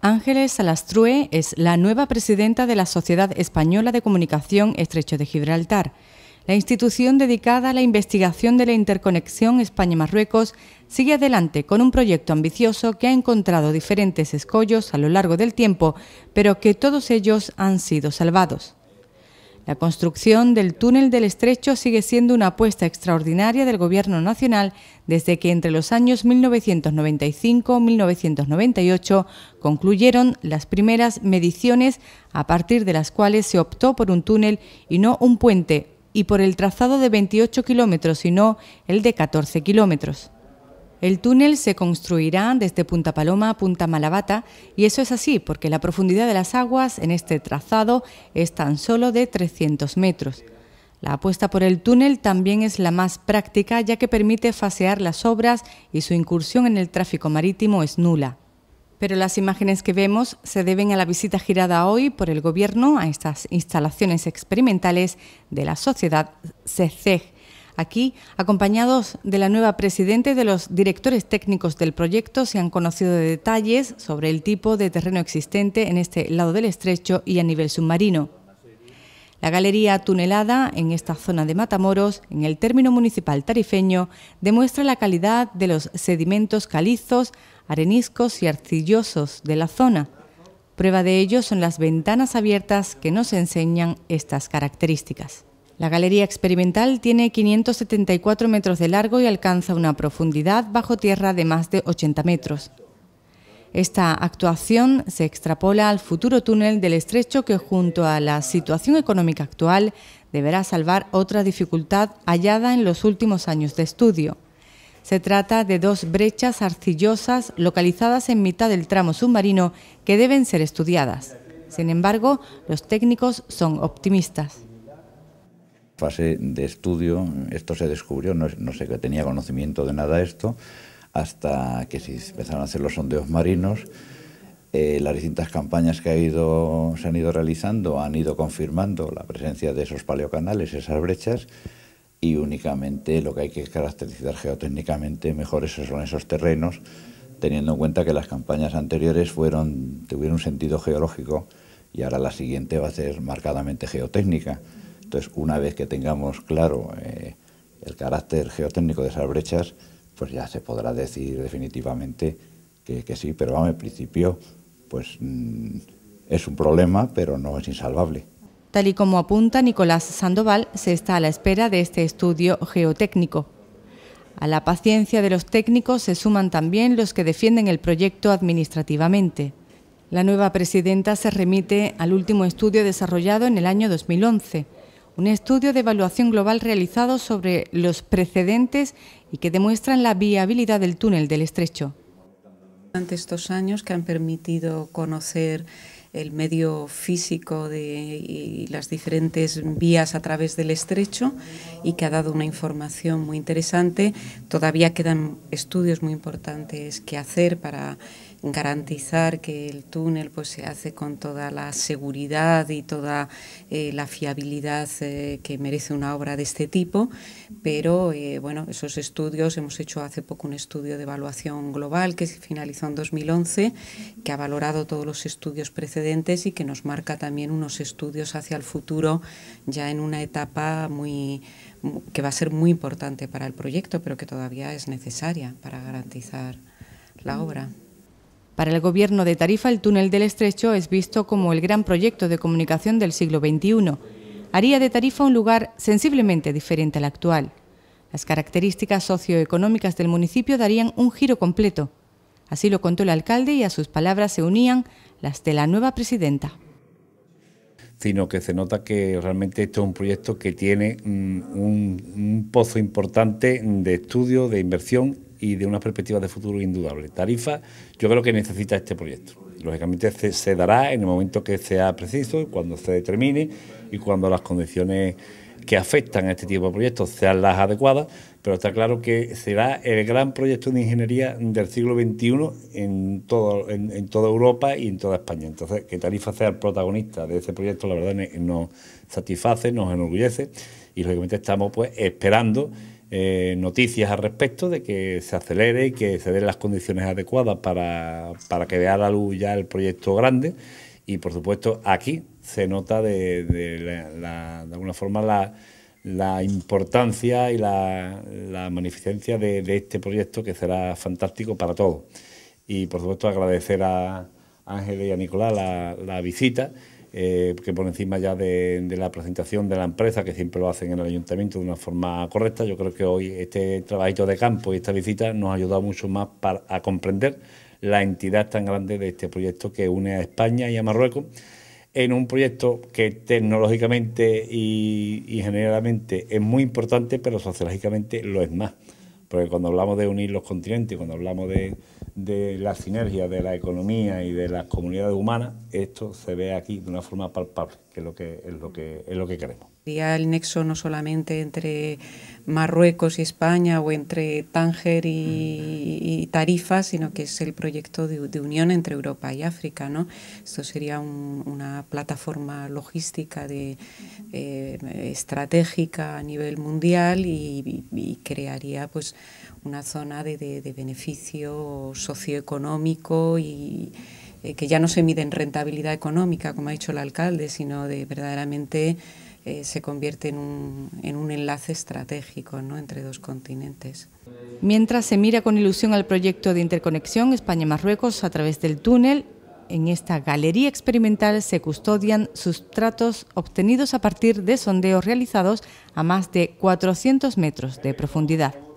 Ángeles Salastrue es la nueva presidenta de la Sociedad Española de Comunicación Estrecho de Gibraltar. La institución dedicada a la investigación de la interconexión España-Marruecos sigue adelante con un proyecto ambicioso que ha encontrado diferentes escollos a lo largo del tiempo, pero que todos ellos han sido salvados. La construcción del túnel del estrecho sigue siendo una apuesta extraordinaria del Gobierno Nacional desde que entre los años 1995-1998 concluyeron las primeras mediciones a partir de las cuales se optó por un túnel y no un puente y por el trazado de 28 kilómetros y no el de 14 kilómetros. El túnel se construirá desde Punta Paloma a Punta Malabata y eso es así porque la profundidad de las aguas en este trazado es tan solo de 300 metros. La apuesta por el túnel también es la más práctica ya que permite fasear las obras y su incursión en el tráfico marítimo es nula. Pero las imágenes que vemos se deben a la visita girada hoy por el Gobierno a estas instalaciones experimentales de la sociedad CECEG Aquí, acompañados de la nueva presidente de los directores técnicos del proyecto, se han conocido detalles sobre el tipo de terreno existente en este lado del estrecho y a nivel submarino. La galería tunelada en esta zona de Matamoros, en el término municipal tarifeño, demuestra la calidad de los sedimentos calizos, areniscos y arcillosos de la zona. Prueba de ello son las ventanas abiertas que nos enseñan estas características. La galería experimental tiene 574 metros de largo y alcanza una profundidad bajo tierra de más de 80 metros. Esta actuación se extrapola al futuro túnel del estrecho que junto a la situación económica actual deberá salvar otra dificultad hallada en los últimos años de estudio. Se trata de dos brechas arcillosas localizadas en mitad del tramo submarino que deben ser estudiadas. Sin embargo, los técnicos son optimistas fase de estudio, esto se descubrió, no, no que tenía conocimiento de nada esto, hasta que se empezaron a hacer los sondeos marinos. Eh, las distintas campañas que se han ido realizando han ido confirmando la presencia de esos paleocanales, esas brechas, y únicamente lo que hay que caracterizar geotécnicamente mejor esos son esos terrenos, teniendo en cuenta que las campañas anteriores fueron, tuvieron un sentido geológico y ahora la siguiente va a ser marcadamente geotécnica. Entonces, una vez que tengamos claro eh, el carácter geotécnico de esas brechas, pues ya se podrá decir definitivamente que, sí, pero vamos, en principio, pues mm, es un problema, pero no es insalvable. Tal y como apunta Nicolás Sandoval, se está a la espera de este estudio geotécnico. A la paciencia de los técnicos se suman también los que defienden el proyecto administrativamente. La nueva presidenta se remite al último estudio desarrollado en el año 2011 un estudio de evaluación global realizado sobre los precedentes y que demuestran la viabilidad del túnel del estrecho. Durante estos años que han permitido conocer el medio físico de, y las diferentes vías a través del estrecho y que ha dado una información muy interesante. Todavía quedan estudios muy importantes que hacer para garantizar que el túnel pues, se hace con toda la seguridad y toda eh, la fiabilidad eh, que merece una obra de este tipo, pero eh, bueno, esos estudios, hemos hecho hace poco un estudio de evaluación global que se finalizó en 2011, que ha valorado todos los estudios precedentes y que nos marca también unos estudios hacia el futuro ya en una etapa que va a ser muy importante para el proyecto, pero que todavía es necesaria para garantizar la obra. Para el gobierno de Tarifa, el túnel del Estrecho es visto como el gran proyecto de comunicación del siglo XXI. Haría de Tarifa un lugar sensiblemente diferente al actual. Las características socioeconómicas del municipio darían un giro completo Así lo contó el alcalde y a sus palabras se unían las de la nueva presidenta. Sino que se nota que realmente esto es un proyecto que tiene mm, un, pozo importante de estudio, de inversión y de unas perspectivas de futuro indudable. Tarifa, yo creo que necesita este proyecto. Lógicamente se, se dará en el momento que sea preciso, cuando se determine y cuando las condiciones que afectan a este tipo de proyectos sean las adecuadas, pero está claro que será el gran proyecto de ingeniería del siglo XXI en, toda Europa y en toda España. Entonces, que Tarifa sea el protagonista de ese proyecto, la verdad nos satisface, nos enorgullece y lógicamente estamos pues esperando eh, noticias al respecto de que se acelere y que se den las condiciones adecuadas para, para que vea la luz ya el proyecto grande. Y por supuesto, aquí se nota de, de, alguna forma la, importancia y la, la magnificencia de, este proyecto que será fantástico para todos. Y por supuesto agradecer a Ángel y a Nicolás la, la visita, eh, que por encima ya de, de, la presentación de la empresa, que siempre lo hacen en el ayuntamiento de una forma correcta, yo creo que hoy este trabajito de campo y esta visita nos ha ayudado mucho más para, a comprender la entidad tan grande de este proyecto que une a España y a Marruecos en un proyecto que tecnológicamente y, generalmente es muy importante, pero sociológicamente lo es más. Porque cuando hablamos de unir los continentes, cuando hablamos de, de la sinergia de la economía y de las comunidades humanas, esto se ve aquí de una forma palpable, que lo que, es lo que, es lo que queremos. Sería el nexo no solamente entre Marruecos y España o entre Tánger y, Tarifa, sino que es el proyecto de, unión entre Europa y África. ¿no? Esto sería una plataforma logística de, eh, estratégica a nivel mundial y, crearía pues, una zona de, beneficio socioeconómico y eh, que ya no se mide en rentabilidad económica, como ha dicho el alcalde, sino de verdaderamente eh, se convierte en un, en un enlace estratégico entre dos continentes. Mientras se mira con ilusión al proyecto de interconexión España-Marruecos a través del túnel, en esta galería experimental se custodian sustratos obtenidos a partir de sondeos realizados a más de 400 metros de profundidad.